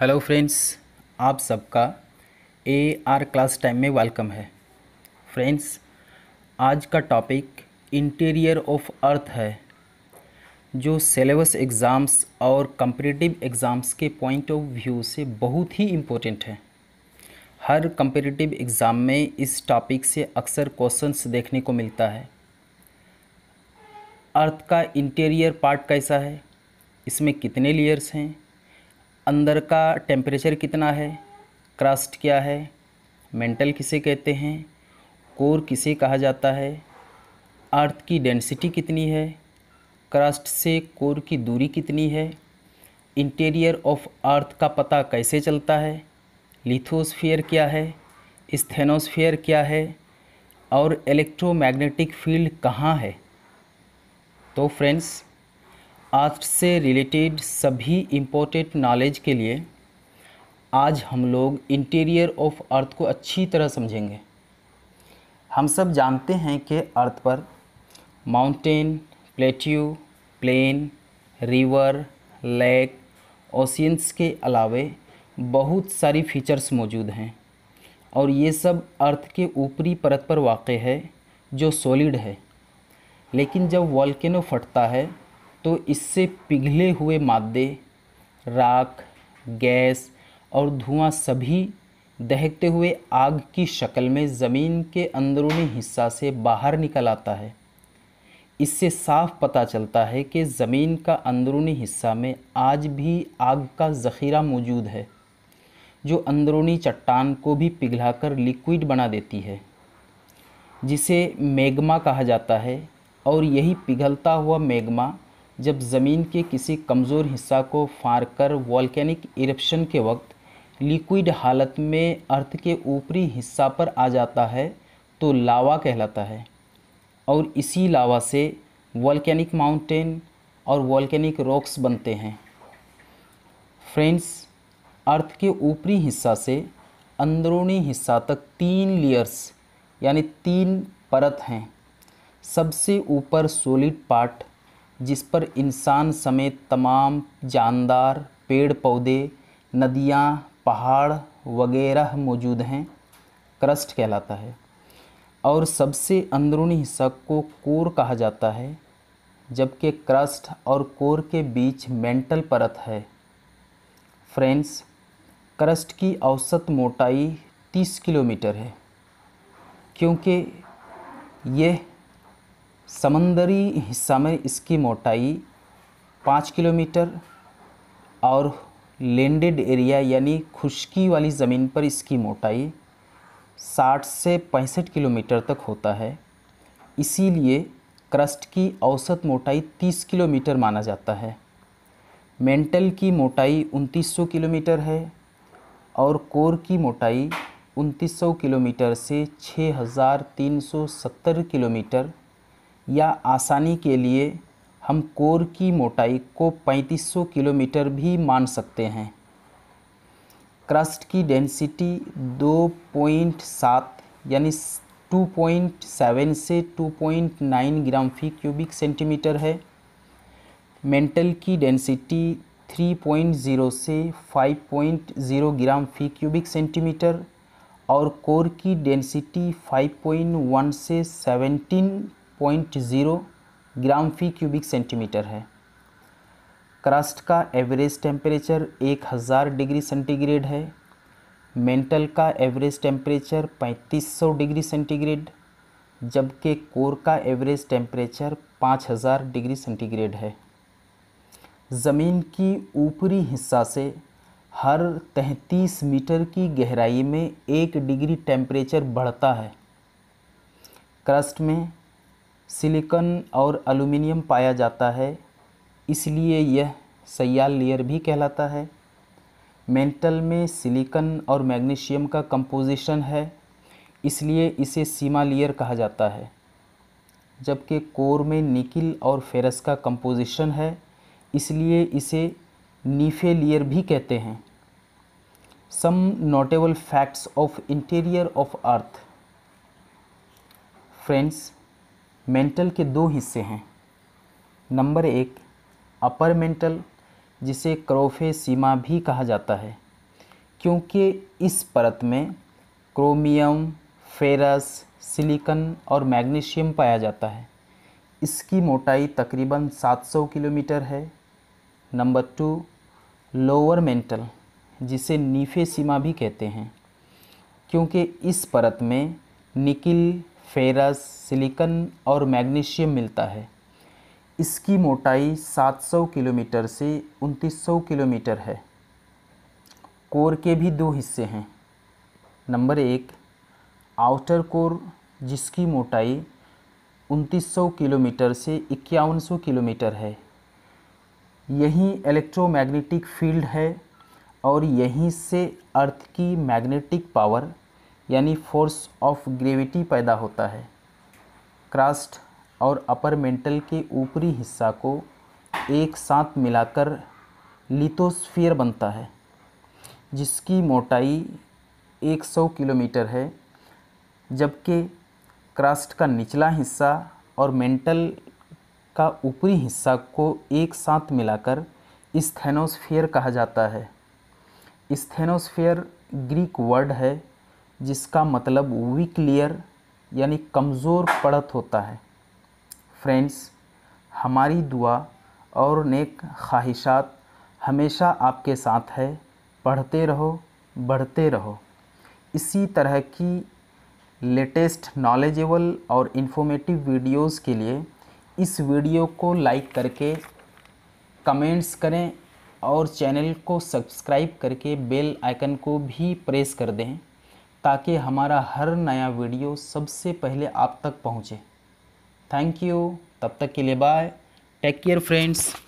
hello friends आप सबका A R class time में वेलकम है फ्रेंड्स आज का टॉपिक इंटीरियर ऑफ अर्थ है जो सिलेबस एग्ज़ाम्स और कंपटिटिव एग्ज़ाम्स के पॉइंट ऑफ व्यू से बहुत ही इम्पोर्टेंट है हर कंपटिटिव एग्ज़ाम में इस टॉपिक से अक्सर क्वेश्चंस देखने को मिलता है अर्थ का इंटीरियर पार्ट कैसा है इसमें कितने लेयर्स हैं अंदर का टेम्परेचर कितना है क्रस्ट क्या है मेंटल किसे कहते हैं कोर किसे कहा जाता है अर्थ की डेंसिटी कितनी है क्रस्ट से कोर की दूरी कितनी है इंटीरियर ऑफ अर्थ का पता कैसे चलता है लिथोस्फीयर क्या है स्थेनोस्फीयर क्या है और इलेक्ट्रोमैग्नेटिक फील्ड कहाँ है तो फ्रेंड्स आर्ट से रिलेटेड सभी इम्पोर्टेंट नॉलेज के लिए आज हम लोग इंटीरियर ऑफ अर्थ को अच्छी तरह समझेंगे हम सब जानते हैं कि अर्थ पर mountain plateau plain river lake oceans के अलावे बहुत सारी फीचर्स मौजूद हैं और ये सब अर्थ के ऊपरी परत पर वाक़ है जो सॉलिड है लेकिन जब वॉल्केनो फटता है तो इससे पिघले हुए मादे राख गैस और धुआं सभी दहकते हुए आग की शक्ल में ज़मीन के अंदरूनी हिस्सा से बाहर निकल आता है इससे साफ पता चलता है कि ज़मीन का अंदरूनी हिस्सा में आज भी आग का ज़ख़ीरा मौजूद है जो अंदरूनी चट्टान को भी पिघलाकर लिक्विड बना देती है जिसे मेगमा कहा जाता है और यही पिघलता हुआ मेगमा जब ज़मीन के किसी कमज़ोर हिस्सा को फाड़ कर वॉल्केनिक इरप्शन के वक्त लिक्विड हालत में अर्थ के ऊपरी हिस्सा पर आ जाता है तो लावा कहलाता है और इसी लावा से वॉल्केनिक माउंटेन और वॉल्केनिक रॉक्स बनते हैं फ्रेंड्स अर्थ के ऊपरी हिस्सा से अंदरूनी हिस्सा तक तीन लेयर्स यानी तीन परत हैं सबसे ऊपर सोलिड पार्ट जिस पर इंसान समेत तमाम जानदार पेड़ पौधे नदियाँ पहाड़ वगैरह मौजूद हैं क्रस्ट कहलाता है और सबसे अंदरूनी हिस्सा को कोर कहा जाता है जबकि क्रस्ट और कोर के बीच मेंटल परत है फ्रेंड्स क्रस्ट की औसत मोटाई 30 किलोमीटर है क्योंकि यह समंदरी हिस्सा में इसकी मोटाई पाँच किलोमीटर और लैंडेड एरिया यानी खुश्की वाली ज़मीन पर इसकी मोटाई साठ से पैंसठ किलोमीटर तक होता है इसीलिए क्रस्ट की औसत मोटाई तीस किलोमीटर माना जाता है मेंटल की मोटाई उनतीस सौ किलोमीटर है और कोर की मोटाई उनतीस सौ किलोमीटर से छः हज़ार तीन सौ सत्तर किलोमीटर या आसानी के लिए हम कोर की मोटाई को 3500 किलोमीटर भी मान सकते हैं क्रस्ट की डेंसिटी 2.7 यानी 2.7 से 2.9 ग्राम फी क्यूबिक सेंटीमीटर है मेंटल की डेंसिटी 3.0 से 5.0 ग्राम फी क्यूबिक सेंटीमीटर और कोर की डेंसिटी 5.1 से पॉइंट ज़ीरो ग्राम फी क्यूबिक सेंटीमीटर है क्रस्ट का एवरेज टेम्परेचर एक हज़ार डिग्री सेंटीग्रेड है मेंटल का एवरेज टेम्परेचर सौ डिग्री सेंटीग्रेड जबकि कोर का एवरेज टेम्परेचर पाँच हज़ार डिग्री सेंटीग्रेड है ज़मीन की ऊपरी हिस्सा से हर तैंतीस मीटर की गहराई में एक डिग्री टेम्परेचर बढ़ता है क्रस्ट में सिलिकन और अलूमिनियम पाया जाता है इसलिए यह सयाल लेयर भी कहलाता है मेंटल में सिलिकन और मैग्नीशियम का कंपोजिशन है इसलिए इसे सीमा लेयर कहा जाता है जबकि कोर में निकिल और फेरस का कंपोजिशन है इसलिए इसे नीफे लेयर भी कहते हैं some notable facts of interior of earth friends mantle के दो हिस्से हैं नंबर एक अपर मेंटल जिसे क्रोफे सीमा भी कहा जाता है क्योंकि इस परत में क्रोमियम फेरस सिलिकन और मैग्नीशियम पाया जाता है इसकी मोटाई तकरीबन 700 किलोमीटर है नंबर टू लोअर मेंटल जिसे नीफे सीमा भी कहते हैं क्योंकि इस परत में निकिल फेरस सिलिकन और मैग्नीशियम मिलता है इसकी मोटाई 700 किलोमीटर से 2900 किलोमीटर है कोर के भी दो हिस्से हैं नंबर एक आउटर कोर जिसकी मोटाई 2900 किलोमीटर से इक्यावन किलोमीटर है यही इलेक्ट्रोमैग्नेटिक फील्ड है और यहीं से अर्थ की मैग्नेटिक पावर यानी फोर्स ऑफ ग्रेविटी पैदा होता है क्रास्ट और अपर मेंटल के ऊपरी हिस्सा को एक साथ मिलाकर लिथोस्फीयर बनता है जिसकी मोटाई 100 किलोमीटर है जबकि क्रास्ट का निचला हिस्सा और मेंटल का ऊपरी हिस्सा को एक साथ मिलाकर स्थेनोस्फीयर कहा जाता है स्थेनोस्फीयर ग्रीक वर्ड है जिसका मतलब वीक लेयर यानी कमज़ोर पड़त होता है फ्रेंड्स हमारी दुआ और नेक ख्वाहिशात हमेशा आपके साथ है पढ़ते रहो बढ़ते रहो इसी तरह की लेटेस्ट नॉलेजेबल और इन्फॉर्मेटिव वीडियोस के लिए इस वीडियो को लाइक करके कमेंट्स करें और चैनल को सब्सक्राइब करके बेल आइकन को भी प्रेस कर दें ताकि हमारा हर नया वीडियो सबसे पहले आप तक पहुँचे थैंक यू तब तक के लिए बाय टेक केयर फ्रेंड्स